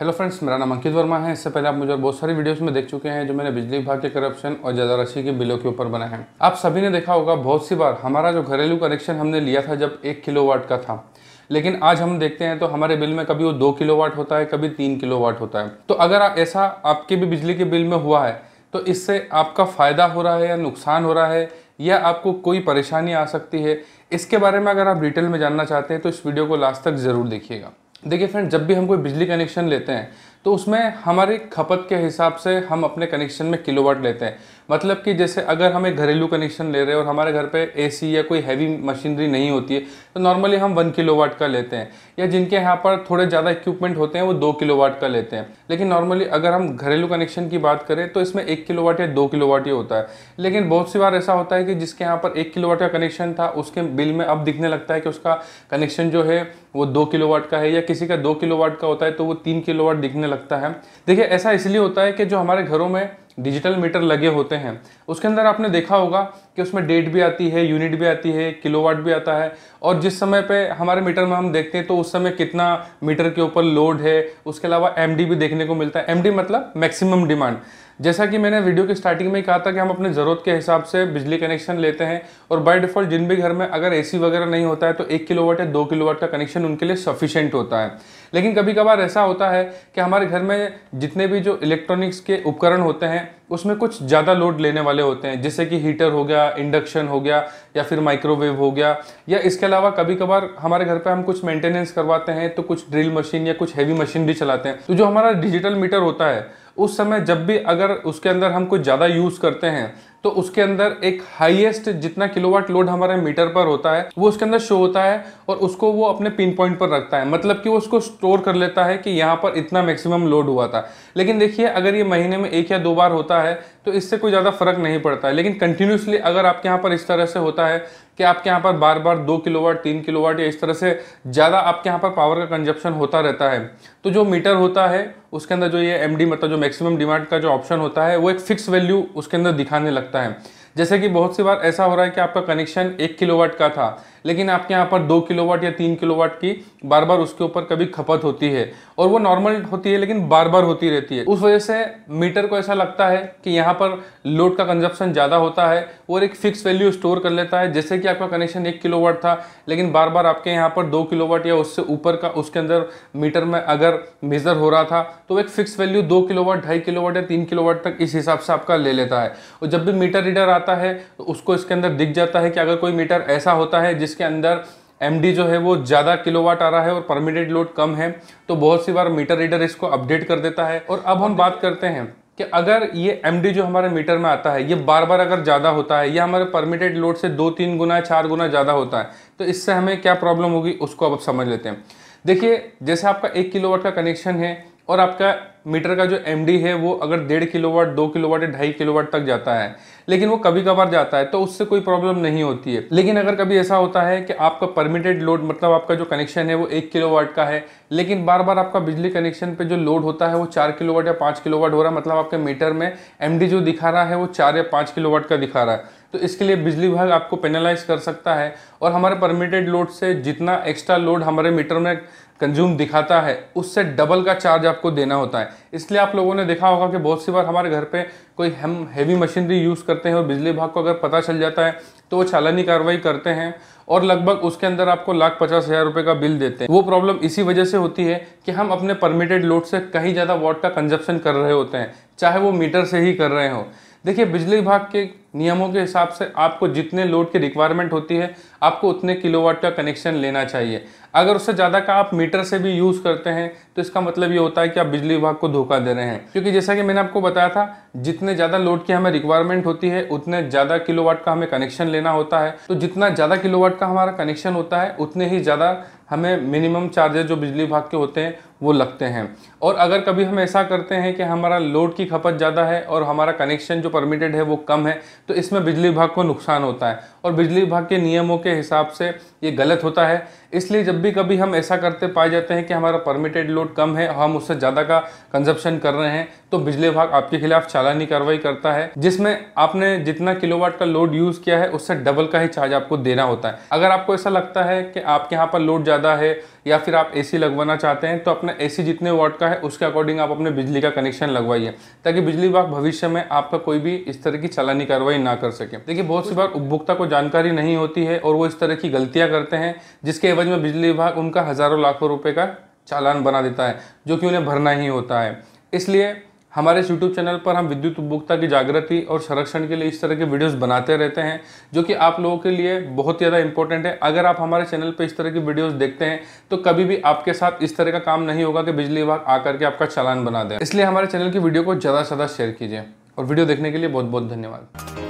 hello friends मेरा नाम अंकित वर्मा है इससे पहले आप मुझे बहुत सारी वीडियोस में देख चुके हैं जो मैंने बिजली विभाग के करप्शन और राशि के बिलों के ऊपर बनाए हैं आप सभी ने देखा होगा बहुत सी बार हमारा जो घरेलू कनेक्शन हमने लिया था जब एक वाट का था लेकिन आज हम देखते हैं तो हमारे बिल में कभी वो दो वाट होता है कभी तीन वाट होता है तो अगर ऐसा आपके भी बिजली के बिल में हुआ है तो इससे आपका फ़ायदा हो रहा है या नुकसान हो रहा है या आपको कोई परेशानी आ सकती है इसके बारे में अगर आप डिटेल में जानना चाहते हैं तो इस वीडियो को लास्ट तक ज़रूर देखिएगा देखिए फ्रेंड जब भी हम कोई बिजली कनेक्शन लेते हैं तो उसमें हमारी खपत के हिसाब से हम अपने कनेक्शन में किलोवाट लेते हैं मतलब कि जैसे अगर हम एक घरेलू कनेक्शन ले रहे हैं और हमारे घर पे एसी या कोई हैवी मशीनरी नहीं होती है तो नॉर्मली हम वन किलोवाट का लेते हैं या जिनके यहाँ पर थोड़े ज़्यादा इक्विपमेंट होते हैं वो दो किलोवाट का लेते हैं लेकिन नॉर्मली अगर हम घरेलू कनेक्शन की बात करें तो इसमें एक किलोवाट या दो किलोवाट ही होता है लेकिन बहुत सी बार ऐसा होता है कि जिसके यहाँ पर एक किलोवाट का कनेक्शन था उसके बिल में अब दिखने लगता है कि उसका कनेक्शन जो है वो दो किलोवाट का है या किसी का दो किलोवाट का होता है तो वो तीन किलोवाट दिखने लगता है देखिए ऐसा इसलिए होता है कि जो हमारे घरों में डिजिटल मीटर लगे होते हैं उसके अंदर आपने देखा होगा कि उसमें डेट भी आती है यूनिट भी आती है किलोवाट भी आता है और जिस समय पे हमारे मीटर में हम देखते हैं तो उस समय कितना मीटर के ऊपर लोड है उसके अलावा एम भी देखने को मिलता है एम मतलब मैक्सिमम डिमांड जैसा कि मैंने वीडियो के स्टार्टिंग में कहा था कि हम अपने ज़रूरत के हिसाब से बिजली कनेक्शन लेते हैं और बाय डिफ़ॉल्ट जिन भी घर में अगर एसी वगैरह नहीं होता है तो एक किलोवाट या दो किलोवाट का कनेक्शन उनके लिए सफिशेंट होता है लेकिन कभी कभार ऐसा होता है कि हमारे घर में जितने भी जो इलेक्ट्रॉनिक्स के उपकरण होते हैं हैं उसमें कुछ ज़्यादा लोड लेने वाले होते हैं जैसे कि हीटर हो गया इंडक्शन हो गया या फिर माइक्रोवेव हो गया या इसके अलावा कभी कभार हमारे घर पे हम कुछ मेंटेनेंस करवाते हैं तो कुछ ड्रिल मशीन या कुछ हैवी मशीन भी चलाते हैं तो जो हमारा डिजिटल मीटर होता है उस समय जब भी अगर उसके अंदर हम कुछ ज़्यादा यूज़ करते हैं तो उसके अंदर एक हाईएस्ट जितना किलोवाट लोड हमारे मीटर पर होता है वो उसके अंदर शो होता है और उसको वो अपने पिन पॉइंट पर रखता है मतलब कि वो उसको स्टोर कर लेता है कि यहाँ पर इतना मैक्सिमम लोड हुआ था लेकिन देखिए अगर ये महीने में एक या दो बार होता है तो इससे कोई ज़्यादा फर्क नहीं पड़ता है लेकिन कंटिन्यूसली अगर आपके यहाँ पर इस तरह से होता है कि आपके यहाँ पर बार बार दो किलोवाट तीन किलोवाट या इस तरह से ज़्यादा आपके यहाँ पर पावर का कंजप्शन होता रहता है तो जो मीटर होता है उसके अंदर जो ये एम मतलब जो मैक्सिमम डिमांड का जो ऑप्शन होता है वो एक फिक्स वैल्यू उसके अंदर दिखाने लगता है लगता है जैसे कि बहुत सी बार ऐसा हो रहा है कि आपका कनेक्शन एक किलोवाट का था लेकिन आपके यहाँ पर दो किलोवाट या तीन किलोवाट की बार बार उसके ऊपर कभी खपत होती है और वो नॉर्मल होती है लेकिन बार बार होती रहती है उस वजह से मीटर को ऐसा लगता है कि यहाँ पर लोड का कंजप्शन ज़्यादा होता है और एक फिक्स वैल्यू स्टोर कर लेता है जैसे कि आपका कनेक्शन एक किलोवाट था लेकिन बार बार आपके यहाँ पर दो किलोवाट या उससे ऊपर का उसके अंदर मीटर में अगर मेज़र हो रहा था तो एक फिक्स वैल्यू दो किलोवाट ढाई किलोवाट या तीन किलोवाट तक इस हिसाब से आपका ले लेता है और जब भी मीटर रीडर आता है तो उसको इसके अंदर दिख जाता है कि अगर कोई मीटर ऐसा होता है जिस जिसके अंदर एम जो है वो ज़्यादा किलोवाट आ रहा है और परमिटेड लोड कम है तो बहुत सी बार मीटर रीडर इसको अपडेट कर देता है और अब हम बात करते हैं कि अगर ये एम जो हमारे मीटर में आता है ये बार बार अगर ज़्यादा होता है या हमारे परमिटेड लोड से दो तीन गुना चार गुना ज़्यादा होता है तो इससे हमें क्या प्रॉब्लम होगी उसको अब समझ लेते हैं देखिए जैसे आपका एक किलोवाट का कनेक्शन है और आपका मीटर का जो एम है वो अगर डेढ़ किलो वाट दो किलो वाट या ढाई किलो वाट तक जाता है लेकिन वो कभी कभार जाता है तो उससे कोई प्रॉब्लम नहीं होती है लेकिन अगर कभी ऐसा होता है कि आपका परमिटेड लोड मतलब आपका जो कनेक्शन है वो एक किलो वाट का है लेकिन बार बार आपका बिजली कनेक्शन पे जो लोड होता है वो चार किलो वाट या पाँच किलो वाट हो रहा है मतलब आपके मीटर में एम जो दिखा रहा है वो चार या पाँच किलो वाट का दिखा रहा है तो इसके लिए बिजली विभाग आपको पेनलाइज कर सकता है और हमारे परमिटेड लोड से जितना एक्स्ट्रा लोड हमारे मीटर में कंज्यूम दिखाता है उससे डबल का चार्ज आपको देना होता है इसलिए आप लोगों ने देखा होगा कि बहुत सी बार हमारे घर पे कोई हम हैवी मशीनरी यूज़ करते हैं और बिजली विभाग को अगर पता चल जाता है तो वो चालानी कार्रवाई करते हैं और लगभग उसके अंदर आपको लाख पचास हज़ार रुपये का बिल देते हैं वो प्रॉब्लम इसी वजह से होती है कि हम अपने परमिटेड लोड से कहीं ज़्यादा वाट का कंजप्शन कर रहे होते हैं चाहे वो मीटर से ही कर रहे हों देखिए बिजली विभाग के नियमों के हिसाब से आपको जितने लोड की रिक्वायरमेंट होती है आपको उतने किलोवाट का कनेक्शन लेना चाहिए अगर उससे ज़्यादा का आप मीटर से भी यूज़ करते हैं तो इसका मतलब ये होता है कि आप बिजली विभाग को धोखा दे रहे हैं क्योंकि जैसा कि मैंने आपको बताया था जितने ज़्यादा लोड की हमें रिक्वायरमेंट होती है उतने ज़्यादा किलोवाट का हमें कनेक्शन लेना होता है तो जितना ज़्यादा किलोवाट का हमारा कनेक्शन होता है उतने ही ज़्यादा हमें मिनिमम चार्जेस जो बिजली विभाग के होते हैं वो लगते हैं और अगर कभी हम ऐसा करते हैं कि हमारा लोड की खपत ज़्यादा है और हमारा कनेक्शन जो परमिटेड है वो कम है तो इसमें बिजली विभाग को नुकसान होता है और बिजली विभाग के नियमों के हिसाब से ये गलत होता है इसलिए जब भी कभी हम ऐसा करते पाए जाते हैं कि हमारा परमिटेड लोड कम है हम उससे ज़्यादा का कंजप्शन कर रहे हैं तो बिजली विभाग आपके खिलाफ चालानी कार्रवाई करता है जिसमें आपने जितना किलोवाट का लोड यूज़ किया है उससे डबल का ही चार्ज आपको देना होता है अगर आपको ऐसा लगता है कि आपके यहाँ पर लोड ज़्यादा है या फिर आप ए लगवाना चाहते हैं तो अपने में एसी जितने वाट का है उसके अकॉर्डिंग आप अपने बिजली का कनेक्शन लगवाइए ताकि बिजली विभाग भविष्य में आपका कोई भी इस तरह की चलानी कार्रवाई ना कर सके देखिए बहुत सी बार उपभोक्ता को जानकारी नहीं होती है और वो इस तरह की गलतियाँ करते हैं जिसके एवज में बिजली विभाग उनका हज़ारों लाखों रुपये का चालान बना देता है जो कि उन्हें भरना ही होता है इसलिए हमारे यूट्यूब चैनल पर हम विद्युत उपभोक्ता की जागृति और संरक्षण के लिए इस तरह के वीडियोस बनाते रहते हैं जो कि आप लोगों के लिए बहुत ज़्यादा इंपॉर्टेंट है अगर आप हमारे चैनल पर इस तरह की वीडियोस देखते हैं तो कभी भी आपके साथ इस तरह का काम नहीं होगा कि बिजली विभाग आकर के आपका चालान बना दें इसलिए हमारे चैनल की वीडियो को ज़्यादा से ज़्यादा शेयर कीजिए और वीडियो देखने के लिए बहुत बहुत धन्यवाद